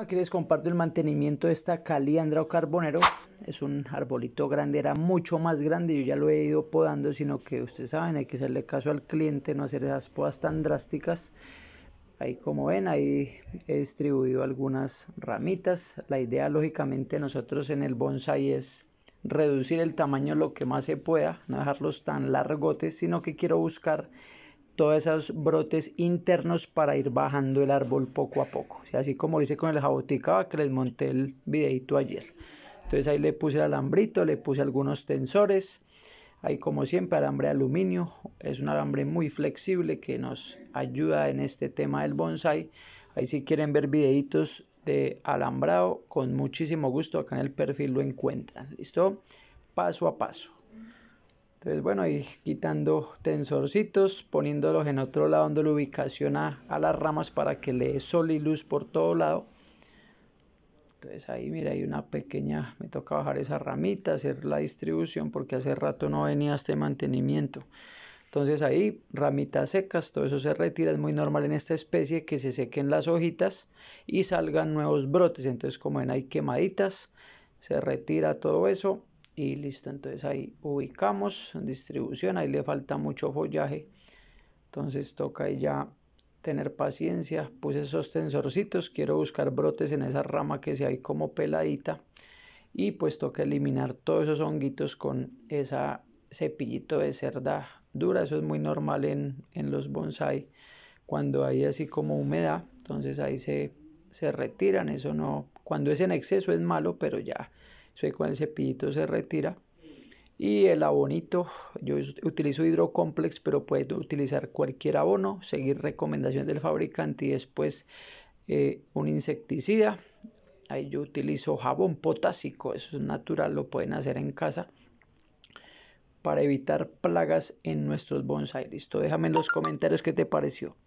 Aquí les comparto el mantenimiento de esta caliandra o carbonero. Es un arbolito grande, era mucho más grande. Yo ya lo he ido podando, sino que ustedes saben, hay que hacerle caso al cliente, no hacer esas podas tan drásticas. Ahí como ven, ahí he distribuido algunas ramitas. La idea, lógicamente, nosotros en el bonsai es reducir el tamaño lo que más se pueda, no dejarlos tan largotes, sino que quiero buscar todos esos brotes internos para ir bajando el árbol poco a poco. O sea, así como lo hice con el jabotica que les monté el videito ayer. Entonces ahí le puse el alambrito, le puse algunos tensores. Ahí como siempre alambre de aluminio. Es un alambre muy flexible que nos ayuda en este tema del bonsai. Ahí si quieren ver videitos de alambrado, con muchísimo gusto acá en el perfil lo encuentran. ¿Listo? Paso a paso. Entonces, bueno, y quitando tensorcitos, poniéndolos en otro lado, dándole ubicación a, a, las ramas para que le dé sol y luz por todo lado. Entonces ahí, mira, hay una pequeña, me toca bajar esa ramita, hacer la distribución porque hace rato no venía este mantenimiento. Entonces ahí, ramitas secas, todo eso se retira, es muy normal en esta especie que se sequen las hojitas y salgan nuevos brotes. Entonces, como ven, hay quemaditas, se retira todo eso y listo entonces ahí ubicamos distribución ahí le falta mucho follaje entonces toca ya tener paciencia puse esos tensorcitos quiero buscar brotes en esa rama que se hay como peladita y pues toca eliminar todos esos honguitos con esa cepillito de cerda dura eso es muy normal en, los bonsai cuando hay así como humedad entonces ahí se, se retiran eso no cuando es en exceso es malo pero ya se con el cepillito se retira. Y el abonito, yo utilizo hidrocomplex, pero puedes utilizar cualquier abono, seguir recomendación del fabricante y después eh, un insecticida. Ahí yo utilizo jabón potásico, eso es natural, lo pueden hacer en casa para evitar plagas en nuestros bonsai. Listo, déjame en los comentarios qué te pareció.